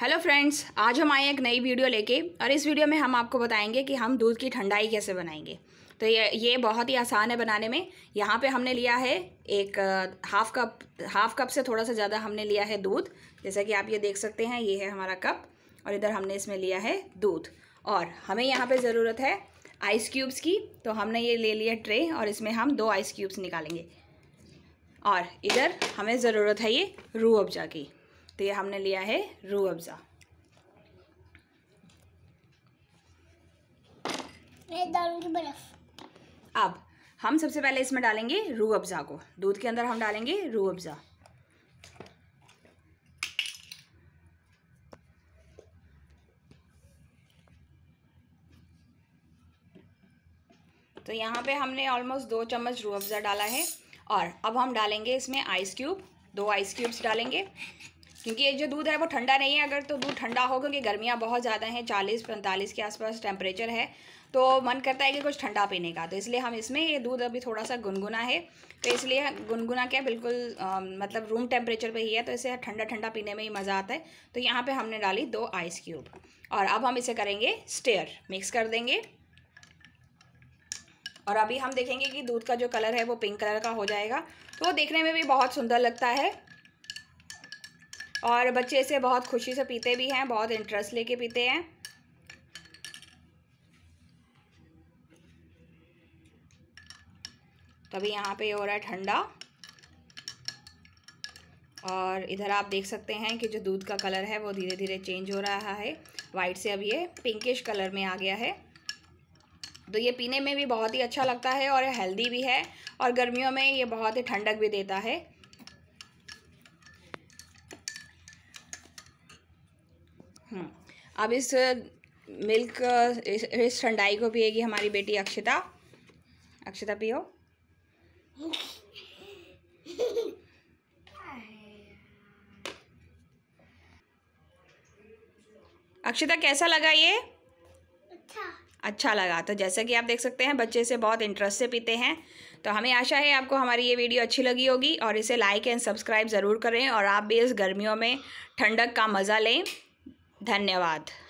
Hello friends आज हम आए एक नई वीडियो लेके और इस वीडियो में हम आपको बताएंगे कि हम दूध की ठंडाई कैसे बनाएंगे तो ये ये बहुत ही आसान है बनाने में यहाँ पे हमने लिया है एक हाफ़ कप हाफ़ कप से थोड़ा सा ज़्यादा हमने लिया है दूध जैसा कि आप ये देख सकते हैं ये है हमारा कप और इधर हमने इसमें लिया है दूध और हमें यहाँ पर ज़रूरत है आइस क्यूब्स की तो हमने ये ले लिया ट्रे और इसमें हम दो आइस क्यूब्स निकालेंगे और इधर हमें ज़रूरत है ये रू अफजा की तो ये हमने लिया है रू अफ़ज़ा अब हम सबसे पहले इसमें डालेंगे रू अफ़ज़ा को दूध के अंदर हम डालेंगे रू अफ़ज़ा तो यहाँ पे हमने ऑलमोस्ट दो चम्मच रू अफ़ज़ा डाला है और अब हम डालेंगे इसमें आइस क्यूब दो आइस क्यूब्स डालेंगे क्योंकि ये जो दूध है वो ठंडा नहीं है अगर तो दूध ठंडा हो क्योंकि गर्मियाँ बहुत ज़्यादा हैं चालीस पैंतालीस के आसपास टेम्परेचर है तो मन करता है कि कुछ ठंडा पीने का तो इसलिए हम इसमें ये दूध अभी थोड़ा सा गुनगुना है तो इसलिए गुनगुना क्या बिल्कुल आ, मतलब रूम टेम्परेचर पे ही है तो इसे ठंडा ठंडा पीने में ही मज़ा आता है तो यहाँ पे हमने डाली दो आइस क्यूब और अब हम इसे करेंगे स्टेयर मिक्स कर देंगे और अभी हम देखेंगे कि दूध का जो कलर है वो पिंक कलर का हो जाएगा तो देखने में भी बहुत सुंदर लगता है और बच्चे इसे बहुत खुशी से पीते भी हैं बहुत इंटरेस्ट लेके पीते हैं तभी यहाँ पे हो रहा है ठंडा और इधर आप देख सकते हैं कि जो दूध का कलर है वो धीरे धीरे चेंज हो रहा है वाइट से अब ये पिंकिश कलर में आ गया है तो ये पीने में भी बहुत ही अच्छा लगता है और हेल्दी भी है और गर्मियों में ये बहुत ही ठंडक भी देता है हम्म। अब इस मिल्क इस, ठंडाई को पिएगी हमारी बेटी अक्षिता अक्षता पियो अक्षता कैसा लगा ये अच्छा अच्छा लगा तो जैसा कि आप देख सकते हैं बच्चे से बहुत इंटरेस्ट से पीते हैं तो हमें आशा है आपको हमारी ये वीडियो अच्छी लगी होगी और इसे लाइक एंड सब्सक्राइब ज़रूर करें और आप भी इस गर्मियों में ठंडक का मज़ा लें धन्यवाद